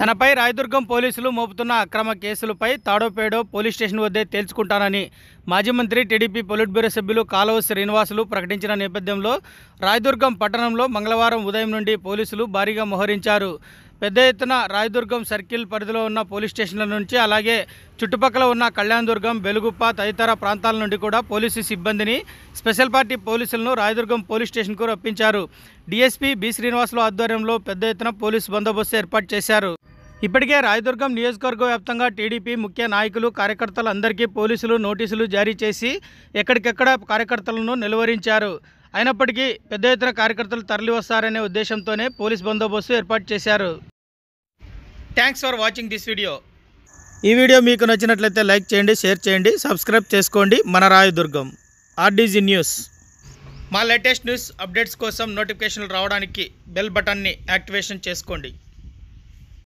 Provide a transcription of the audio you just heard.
తనపై రాయదుర్గం పోలీసులు మోపుతున్న అక్రమ కేసులపై తాడోపేడో పోలీస్ స్టేషన్ వద్దే తేల్చుకుంటానని మాజీ మంత్రి టీడీపీ పొలిట్ బ్యూరో సభ్యులు కాలవ శ్రీనివాసులు ప్రకటించిన నేపథ్యంలో రాయదుర్గం పట్టణంలో మంగళవారం ఉదయం నుండి పోలీసులు భారీగా మోహరించారు పెద్ద ఎత్తున రాయదుర్గం సర్కిల్ పరిధిలో ఉన్న పోలీస్ స్టేషన్ల నుంచి అలాగే చుట్టుపక్కల ఉన్న కళ్యాణదుర్గం బెలుగుప్ప తదితర ప్రాంతాల నుండి కూడా పోలీసు సిబ్బందిని స్పెషల్ పార్టీ పోలీసులను రాయదుర్గం పోలీస్ స్టేషన్కు రప్పించారు డీఎస్పీ బి శ్రీనివాసులు ఆధ్వర్యంలో పెద్ద ఎత్తున పోలీసు బందోబస్తు ఏర్పాటు చేశారు ఇప్పటికే రాయదుర్గం నియోజకవర్గ వ్యాప్తంగా టీడీపీ ముఖ్య నాయకులు కార్యకర్తలు అందరికీ పోలీసులు నోటీసులు జారీ చేసి ఎక్కడికెక్కడ కార్యకర్తలను నిలువరించారు అయినప్పటికీ పెద్ద ఎత్తున కార్యకర్తలు తరలివస్తారనే ఉద్దేశంతోనే పోలీస్ బందోబస్తు ఏర్పాటు చేశారు thanks for watching this video ఈ వీడియో మీకు నచ్చినట్లయితే లైక్ చేయండి షేర్ చేయండి సబ్స్క్రైబ్ చేసుకోండి మన రాయదుర్గం ఆర్డీజీ న్యూస్ మా లేటెస్ట్ న్యూస్ అప్డేట్స్ కోసం నోటిఫికేషన్లు రావడానికి బెల్ బటన్ని యాక్టివేషన్ చేసుకోండి